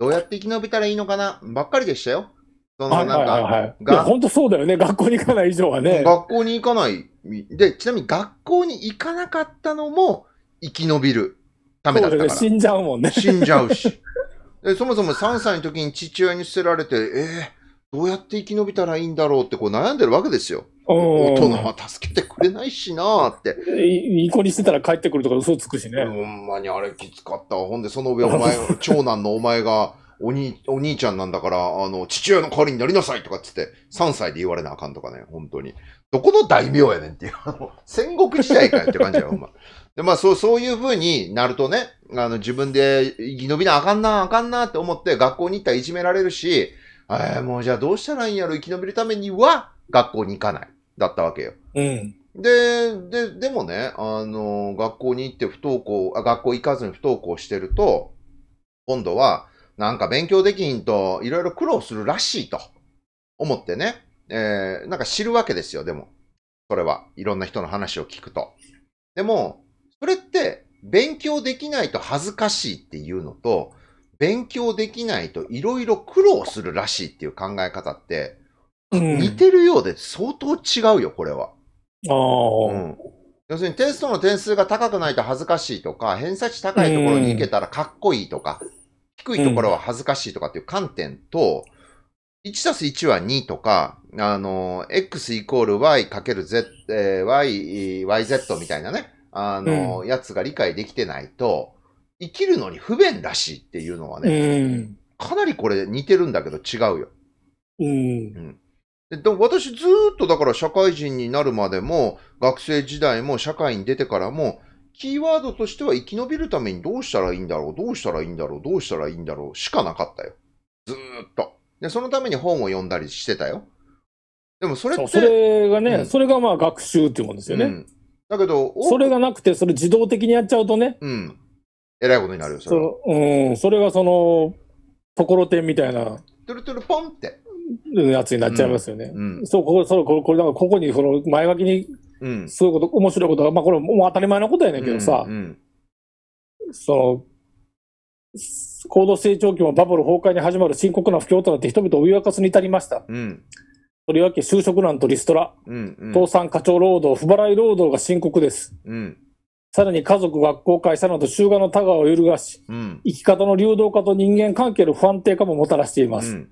どうやって生き延びたらいいのかなばっかりでしたよ。そのなんか、はい本当そうだよね。学校に行かない以上はね。学校に行かない。で、ちなみに学校に行かなかったのも生き延びるためだったから。ね、死んじゃうもんね。死んじゃうし。でそもそも3歳の時に父親に捨てられて、えー、どうやって生き延びたらいいんだろうってこう悩んでるわけですよ。大人は助けてくれないしなーって。いい子にしてたら帰ってくるとか嘘つくしね。ほんまにあれきつかったわ。ほんで、その上お前、長男のお前が、おに、お兄ちゃんなんだから、あの、父親の代わりになりなさいとかっつって、3歳で言われなあかんとかね、本当に。どこの大名やねんっていう、あの、戦国時代かよって感じよ、ほんま。で、まあ、そう、そういう風になるとね、あの、自分で生き延びなあかんな、あかんなって思って学校に行ったらいじめられるし、えー、もうじゃあどうしたらいいんやろ、生き延びるためには、学校に行かない。だったわけよ。うん。で、で、でもね、あの、学校に行って不登校、あ学校行かずに不登校してると、今度は、なんか勉強できんと、いろいろ苦労するらしいと思ってね、えー、なんか知るわけですよ、でも。それは。いろんな人の話を聞くと。でも、それって、勉強できないと恥ずかしいっていうのと、勉強できないといろいろ苦労するらしいっていう考え方って、似てるようで相当違うよ、これは。ああ、うん。要するにテストの点数が高くないと恥ずかしいとか、偏差値高いところに行けたらかっこいいとか、低いところは恥ずかしいとかっていう観点と、1たす1は2とか、あの、x イコール y かける z、え y、yz みたいなね、あの、うん、やつが理解できてないと、生きるのに不便らしいっていうのはね、うん、かなりこれ似てるんだけど違うよ。うん。うんで私ずっとだから社会人になるまでも、学生時代も社会に出てからも、キーワードとしては生き延びるためにどうしたらいいんだろう、どうしたらいいんだろう、どうしたらいいんだろうしかなかったよ。ずーっと。で、そのために本を読んだりしてたよ。でもそれって。それがね、うん、それがまあ学習っていうもんですよね。うん、だけど、それがなくて、それ自動的にやっちゃうとね。うん。えらいことになるよ、それそ。うん、それがその、ところてんみたいな。トゥルトゥルポンって。やつになっちゃいますよね。うん、うん、そう、ここ、そう、これ、これ、ここに、その、前書きにうん、そういうこと、面白いことが、まあこれもう当たり前のことやねんけどさ、うん、その、高度成長期もバブル崩壊に始まる深刻な不況となって人々を脅かすに至りました。うんとりわけ就職難とリストラ、うんうん、倒産、課長労働、不払い労働が深刻です。うん、さらに家族、学校、会社など就活のタガを揺るがし、うん、生き方の流動化と人間関係の不安定化ももたらしています。うん、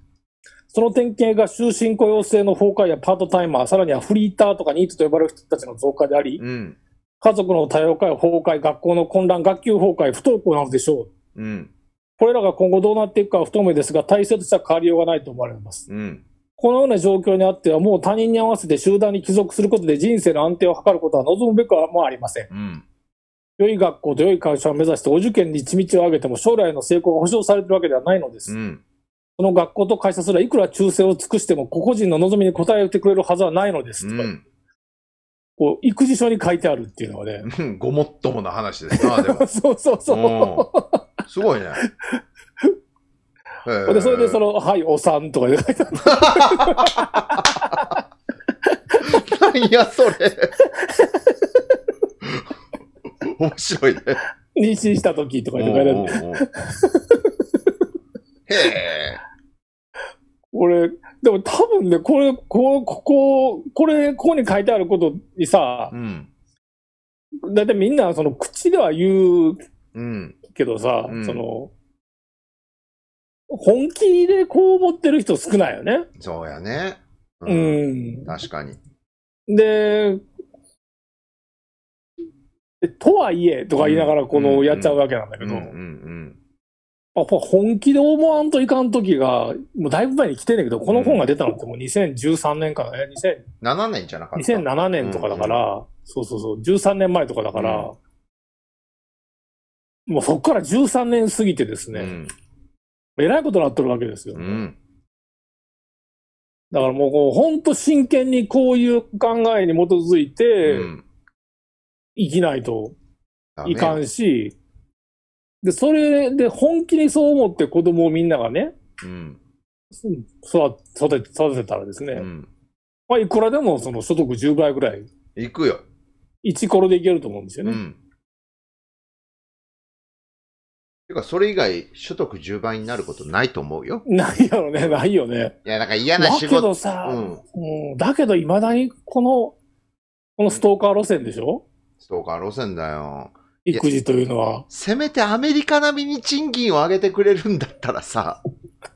その典型が終身雇用制の崩壊やパートタイマー、さらにはフリーターとかニートと呼ばれる人たちの増加であり、うん、家族の多様化や崩壊、学校の混乱、学級崩壊、不登校なのでしょう。うん、これらが今後どうなっていくかは不透明ですが、体制としては変わりようがないと思われます。うんこのような状況にあっては、もう他人に合わせて集団に帰属することで人生の安定を図ることは望むべくはもありません。うん、良い学校と良い会社を目指してお受験に一道を上げても将来の成功が保障されているわけではないのです。うん、その学校と会社すらいくら忠誠を尽くしても、個々人の望みに応えてくれるはずはないのですとうん、こう育児書に書いてあるっていうのはね。うん、ごもっともな話ですな、でも。そうそうそう。すごいね。え ー、でそれで、その、はい、お産とかで書いてある。何や、それ。面白いね。妊娠した時とかに書いてある。へえ。俺、でも多分ね、これ、こう、ここ、これ、ここに書いてあることにさ、うん、だってみんな、その、口では言う、うん、けどさ、うん、その、本気でこう思ってる人少ないよね。そうやね。うん。うん、確かに。で、とはいえ、とか言いながら、この、やっちゃうわけなんだけど、うんうんうん本気で思わんといかん時が、もうだいぶ前に来てんねんけど、この本が出たのってもう2013年かな、え、2007年じゃなかった ?2007 年とかだから、うん、そうそうそう、13年前とかだから、うん、もうそっから13年過ぎてですね、うん、えらいことになってるわけですよ。うんだからもうこう、ほんと真剣にこういう考えに基づいて、生きないといかんし、で、それで本気にそう思って子供をみんながね、うん、育て育てたらですね、うん、まあ、いくらでもその所得10倍ぐらい。いくよ。一コロでいけると思うんですよね。うん。てか、それ以外、所得10倍になることないと思うよ。ないやろね、ないよね。いや、なんか嫌な仕事。だけどさ、うん、うん、だけど、いまだにこの、このストーカー路線でしょストーカー路線だよ。育児というのは。せめてアメリカ並みに賃金を上げてくれるんだったらさ、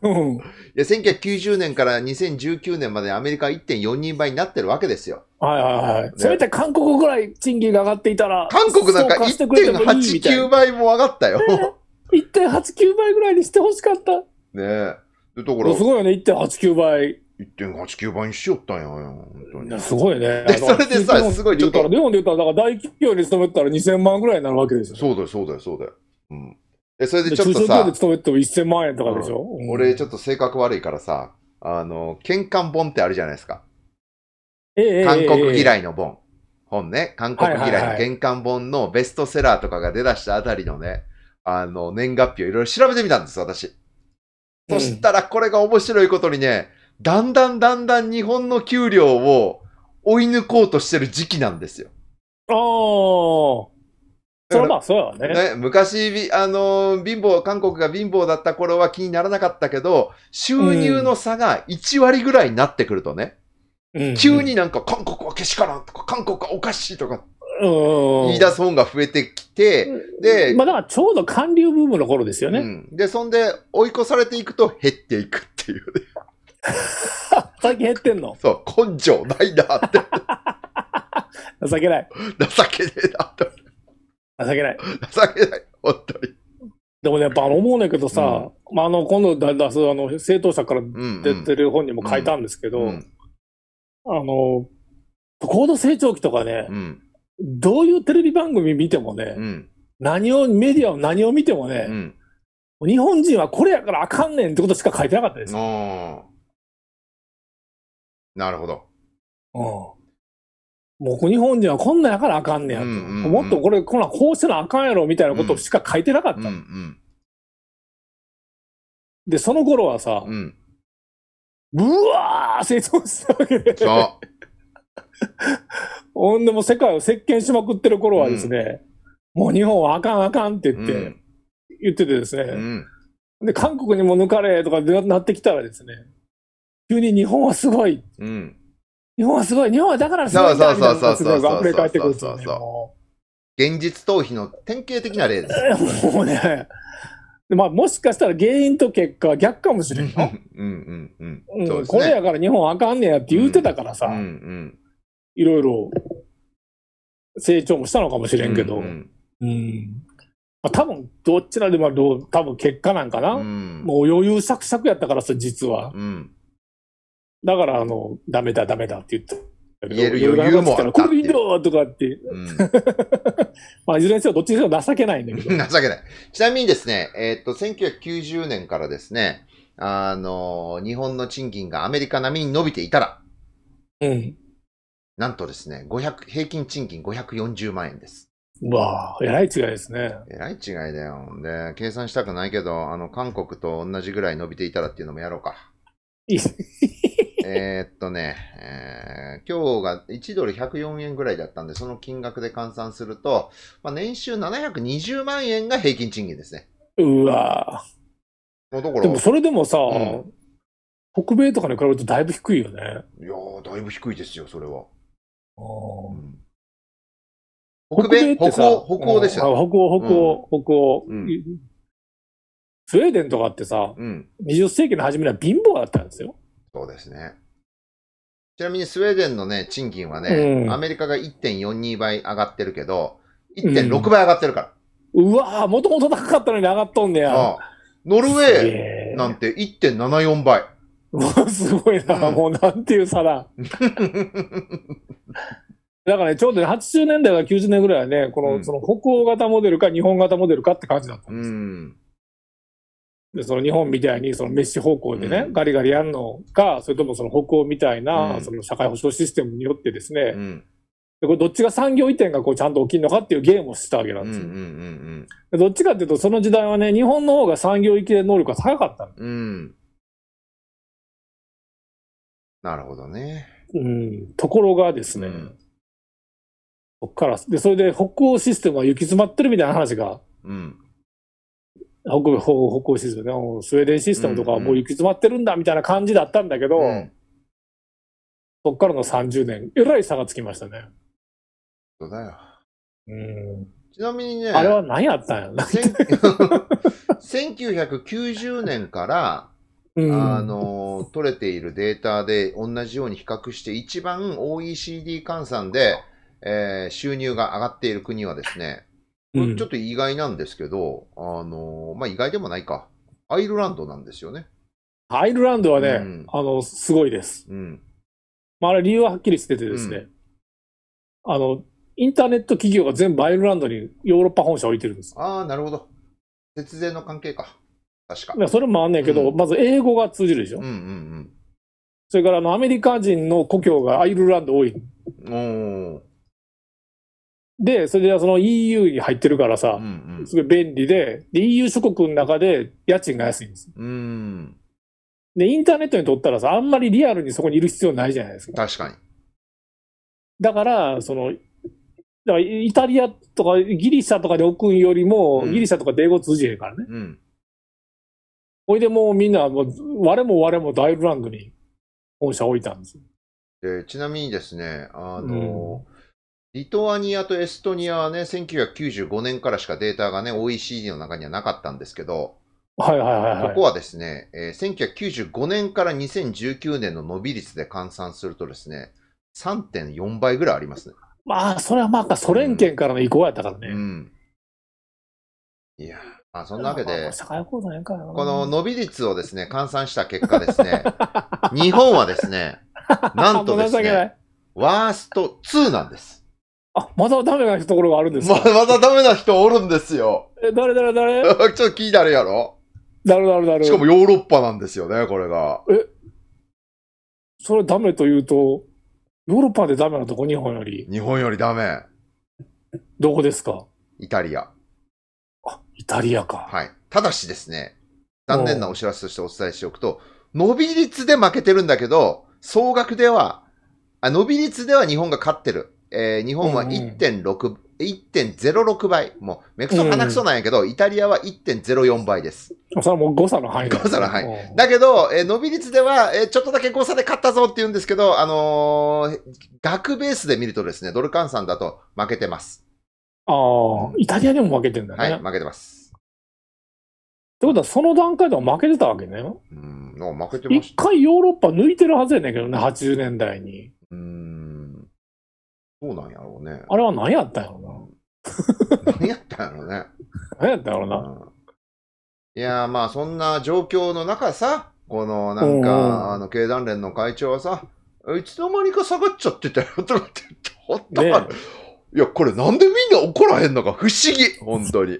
うん。いや、1990年から2019年までアメリカ1.4人倍になってるわけですよ。はいはいはい。ね、せめて韓国ぐらい賃金が上がっていたら。韓国なんか1.89倍も上がったよ。1.89倍ぐらいにしてほしかった。ねえ。ところ。すごいよね、1.89倍。1.89倍にしよったんや、本当に。すごいね。それでさ、すごいちょっと。日本で言ったら、だから大企業に勤めたら2000万ぐらいになるわけですよ。そうだよ、そうだよ、そうだよ。うん。え、それでちょっとさ。中小企業で勤めても1000万円とかでしょ、うん、俺、ちょっと性格悪いからさ、あの、玄関本ってあるじゃないですか。ええー、韓国嫌いの本。本ね。韓国嫌いの玄関本のベストセラーとかが出だしたあたりのね、あの、年月日をいろいろ調べてみたんです、私。そしたら、これが面白いことにね、だんだんだんだん日本の給料を追い抜こうとしてる時期なんですよ。ああ。そまあそうだね。ね昔、あの、貧乏、韓国が貧乏だった頃は気にならなかったけど、収入の差が1割ぐらいになってくるとね、急になんか韓国はけしからんとか、韓国はおかしいとか、言い出す本が増えてきて、で、まあだからちょうど韓流ブームの頃ですよね。うん、で、そんで追い越されていくと減っていくっていう、ね。最近減ってんのそう、根性ないなって。情けない。情けねえなって。情けない。情けない、本当に。でもね、あの思うねんけどさ、うん、まあ、あの、今度出す、あの、政党者から出てる本にも書いたんですけど、うんうん、あの、高度成長期とかね、どういうテレビ番組見てもね、何を、メディアを何を見てもね、日本人はこれやからあかんねんってことしか書いてなかったです。あなるほど。うん。僕日本人はこんなんやからあかんねやと。うんうんうんもっとこれ、こんなこうせなあかんやろみたいなことしか書いてなかった。うんうん。で、その頃はさ、うん。ブワー成長したわけで。そほんでもう世界を席巻しまくってる頃はですね、もう日本はあかんあかんって言って、うん。言っててですね、うん。で、韓国にも抜かれとかなってきたらですね、急に日本はすごい。うん。日本はすごい。日本はだからすごいそうそうそうそう。そう現実逃避の典型的な例です。もうね。まあ、もしかしたら原因と結果は逆かもしれんよ。うんうんうん。これやから日本あかんねやって言うてたからさ、うんうん、いろいろ成長もしたのかもしれんけど、うん、うんんまあ、多分どっちらでも多分結果なんかな、もう余裕しゃくしゃくやったからさ、実は。うんだから、あの、ダメだ、ダメだって言った。言える余裕もあった。これいいとかって。うん、まあ、いずれにせよ、どっちにせよ情けないんだけど。情けない。ちなみにですね、えー、っと、1990年からですね、あの、日本の賃金がアメリカ並みに伸びていたら、うん。なんとですね、500、平均賃金540万円です。うわあ、えらい違いですね。えらい違いだよ。で、計算したくないけど、あの、韓国と同じぐらい伸びていたらっていうのもやろうか。えっとね、えー、今日が1ドル104円ぐらいだったんで、その金額で換算すると、まあ、年収720万円が平均賃金ですね。うわもだからでもそれでもさ、うん、北米とかに比べるとだいぶ低いよね。いやだいぶ低いですよ、それは。う北米北欧、北欧でした、ね、う北欧、北欧、北欧。スウェーデンとかってさ、うん、20世紀の初めには貧乏だったんですよ。そうですね。ちなみにスウェーデンのね、賃金はね、うん、アメリカが1.42倍上がってるけど、1.6倍上がってるから。うん、うわぁ、もともと高かったのに上がっとんねや。ノルウェーなんて1.74倍。すごいな、うん、もうなんていう差だ。だからね、ちょうど、80年代から90年ぐらいはね、この、うん、その北欧型モデルか日本型モデルかって感じだったんです。うんでその日本みたいにそのメッシ方向でね、うん、ガリガリやるのか、それともその北欧みたいな、その社会保障システムによってですね、うん、でこれどっちが産業移転がこうちゃんと起きるのかっていうゲームをしてたわけなんですよ。うんうんうんうん、どっちかっていうと、その時代はね、日本の方が産業移転能力が高かった、うん、なるほどね。うん、ところがですね、そこから、で、それで北欧システムは行き詰まってるみたいな話が、うん北米方向システムね、スウェーデンシステムとかはもう行き詰まってるんだみたいな感じだったんだけど、うん、そっからの30年、えらい差がつきましたね。そうだよ。うん。ちなみにね、あれは何やったんや1990 年から、あの、取れているデータで同じように比較して、一番 OECD 換算で、えー、収入が上がっている国はですね、ちょっと意外なんですけど、うん、あの、まあ、意外でもないか。アイルランドなんですよね。アイルランドはね、うん、あの、すごいです。うん。まあ、あれ理由ははっきりしててですね、うん、あの、インターネット企業が全部アイルランドにヨーロッパ本社置いてるんです。ああ、なるほど。節税の関係か。確か。や、それもあんねんけど、まず英語が通じるでしょ。うんうんうん。それから、あの、アメリカ人の故郷がアイルランド多い。うー。で、それでその EU に入ってるからさ、うんうん、すごい便利でで、EU 諸国の中で家賃が安いんですよ。うん。で、インターネットにとったらさ、あんまりリアルにそこにいる必要ないじゃないですか。確かに。だから、その、だからイタリアとかギリシャとかで置くんよりも、うん、ギリシャとかで英語通じへんからね。うん。ほいでもうみんな、もう我も我もダイルランドに本社置いたんですよ。でちなみにですね、あの、うんリトアニアとエストニアはね、1995年からしかデータがね、OECD の中にはなかったんですけど、はいはいはい、はい。ここはですね、えー、1995年から2019年の伸び率で換算するとですね、3.4倍ぐらいありますね。まあ、それはまあ、ソ連圏からの移行やったからね。うん。うん、いや、まあ、そんなわけで、この伸び率をですね、換算した結果ですね、日本はですね、なんとですね、ワースト2なんです。あ、まだダメなところがあるんですかままだダメな人おるんですよ。え、誰誰誰 ちょっと気になるやろ誰誰誰しかもヨーロッパなんですよね、これが。えそれダメというと、ヨーロッパでダメなとこ、日本より。日本よりダメ。どこですかイタリア。あ、イタリアか。はい。ただしですね、残念なお知らせとしてお伝えしておくと、伸び率で負けてるんだけど、総額では、あ伸び率では日本が勝ってる。えー、日本は1.6、1.06倍。もう、めくそ鼻くそなんやけど、イタリアは1.04倍です。それはもう誤差の範囲誤差の範囲。だけど、えー、伸び率では、えー、ちょっとだけ誤差で勝ったぞって言うんですけど、あのー、額ベースで見るとですね、ドル換算だと負けてます。ああ、イタリアでも負けてんだね。はい、負けてます。ってことは、その段階では負けてたわけね。うん、負けてまし一回ヨーロッパ抜いてるはずやねんけどね、80年代に。うん。そうなんやろうね。あれは何やったんやろうな。何やったんやろうね。何やったんやろうな。うんいやまあそんな状況の中さ、このなんか、あの経団連の会長はさ、いつの間にか下がっちゃってたよとかって、だから、ね、いや、これなんでみんな怒らへんのか不思議、本当に。い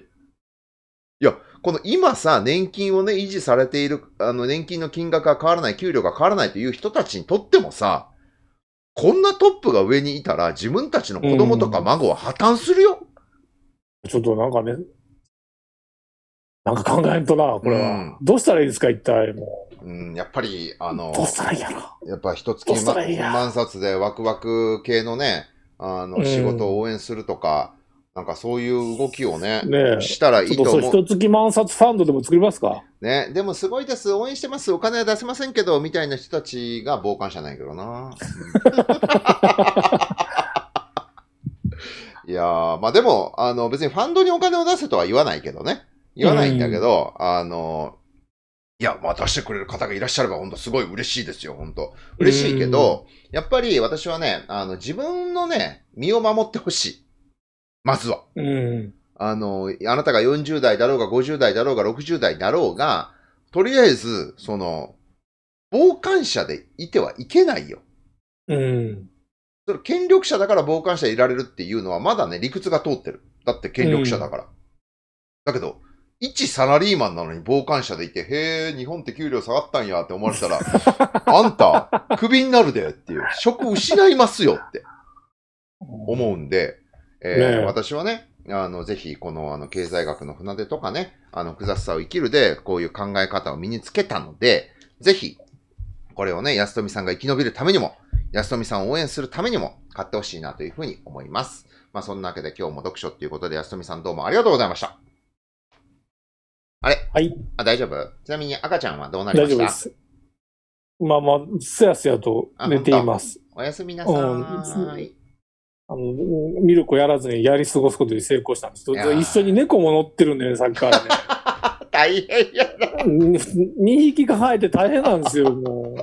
や、この今さ、年金をね、維持されている、あの、年金の金額が変わらない、給料が変わらないという人たちにとってもさ、こんなトップが上にいたら、自分たちの子供とか孫は破綻するよ。ちょっとなんかね、なんか考えんとな、これは。うんどうしたらいいですか、一体もうん、やっぱり、あのどうしたらいいやろ。やっぱ一月どうい満冊でワクワク系のね、あの、仕事を応援するとか、なんかそういう動きをね、ねしたらいいと思う。一月万冊ファンドでも作りますか。ね、でもすごいです、応援してます、お金は出せませんけど、みたいな人たちが傍観者ないけどな。いやー、まあでも、あの別にファンドにお金を出せとは言わないけどね。言わないんだけど、うん、あの、いや、まあ出してくれる方がいらっしゃれば本当すごい嬉しいですよ、本当嬉しいけど、やっぱり私はね、あの自分のね、身を守ってほしい。まずは。うん。あの、あなたが40代だろうが、50代だろうが、60代だろうが、とりあえず、その、傍観者でいてはいけないよ。うん。それ権力者だから傍観者いられるっていうのは、まだね、理屈が通ってる。だって権力者だから。うん、だけど、一サラリーマンなのに傍観者でいて、へえ、日本って給料下がったんやって思われたら、あんた、クビになるでっていう、職失いますよって思うんで、えー、ね、私はね、あの、ぜひ、この、あの、経済学の船出とかね、あの、複雑さを生きるで、こういう考え方を身につけたので、ぜひ、これをね、安富さんが生き延びるためにも、安富さんを応援するためにも、買ってほしいなというふうに思います。まあ、そんなわけで今日も読書ということで、安富さんどうもありがとうございました。あれはい。あ、大丈夫ちなみに赤ちゃんはどうなりました大丈夫です。まあまあ、すやすやと寝ています。おやすみなさい。うんあの、ミルクをやらずにやり過ごすことに成功したんです。一緒に猫も乗ってるんだよね、さっきからね。大変やな。2匹抱えて大変なんですよ、もう。い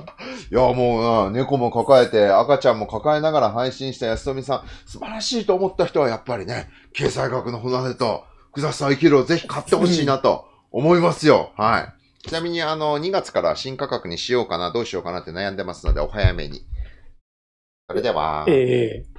や、もう猫も抱えて、赤ちゃんも抱えながら配信した安富さん、素晴らしいと思った人はやっぱりね、経済学の船出と、福田さん生きるをぜひ買ってほしいなと思いますよ。はい。ちなみに、あの、2月から新価格にしようかな、どうしようかなって悩んでますので、お早めに。それでは。ええー